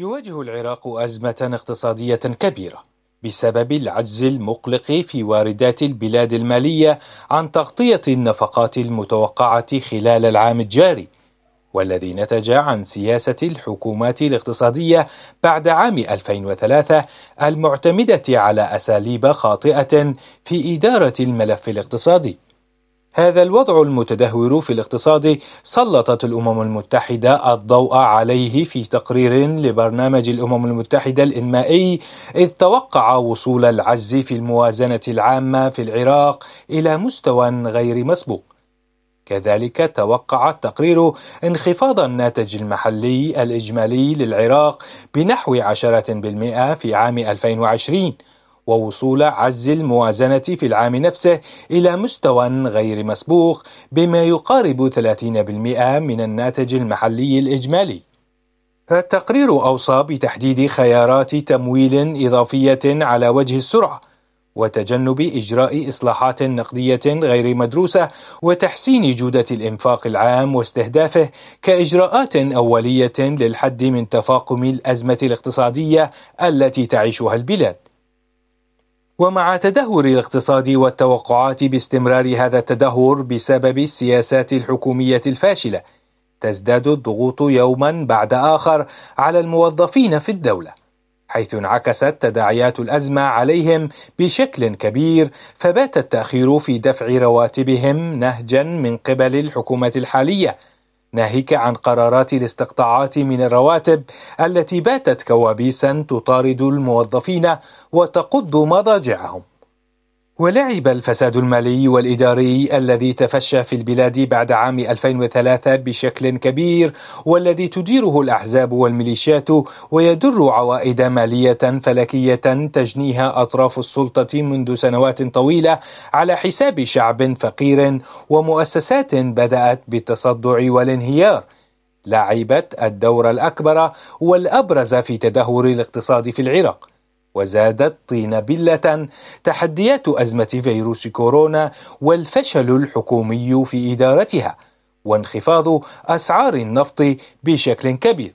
يواجه العراق أزمة اقتصادية كبيرة بسبب العجز المقلق في واردات البلاد المالية عن تغطية النفقات المتوقعة خلال العام الجاري والذي نتج عن سياسة الحكومات الاقتصادية بعد عام 2003 المعتمدة على أساليب خاطئة في إدارة الملف الاقتصادي هذا الوضع المتدهور في الاقتصاد سلطت الامم المتحده الضوء عليه في تقرير لبرنامج الامم المتحده الانمائي اذ توقع وصول العجز في الموازنه العامه في العراق الى مستوى غير مسبوق كذلك توقع التقرير انخفاض الناتج المحلي الاجمالي للعراق بنحو 10% في عام 2020 ووصول عجز الموازنة في العام نفسه إلى مستوى غير مسبوق بما يقارب 30% من الناتج المحلي الإجمالي التقرير أوصى بتحديد خيارات تمويل إضافية على وجه السرعة وتجنب إجراء إصلاحات نقدية غير مدروسة وتحسين جودة الإنفاق العام واستهدافه كإجراءات أولية للحد من تفاقم الأزمة الاقتصادية التي تعيشها البلاد ومع تدهور الاقتصاد والتوقعات باستمرار هذا التدهور بسبب السياسات الحكومية الفاشلة تزداد الضغوط يوما بعد آخر على الموظفين في الدولة حيث انعكست تداعيات الأزمة عليهم بشكل كبير فبات التأخير في دفع رواتبهم نهجا من قبل الحكومة الحالية ناهيك عن قرارات الاستقطاعات من الرواتب التي باتت كوابيسا تطارد الموظفين وتقض مضاجعهم ولعب الفساد المالي والإداري الذي تفشى في البلاد بعد عام 2003 بشكل كبير والذي تديره الأحزاب والميليشيات ويدر عوائد مالية فلكية تجنيها أطراف السلطة منذ سنوات طويلة على حساب شعب فقير ومؤسسات بدأت بالتصدع والانهيار لعبت الدور الأكبر والأبرز في تدهور الاقتصاد في العراق وزادت طين بلة تحديات أزمة فيروس كورونا والفشل الحكومي في إدارتها وانخفاض أسعار النفط بشكل كبير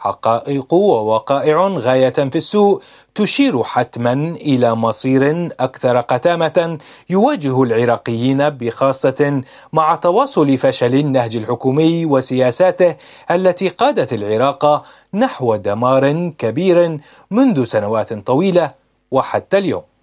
حقائق ووقائع غايه في السوء تشير حتما الى مصير اكثر قتامه يواجه العراقيين بخاصه مع تواصل فشل النهج الحكومي وسياساته التي قادت العراق نحو دمار كبير منذ سنوات طويله وحتى اليوم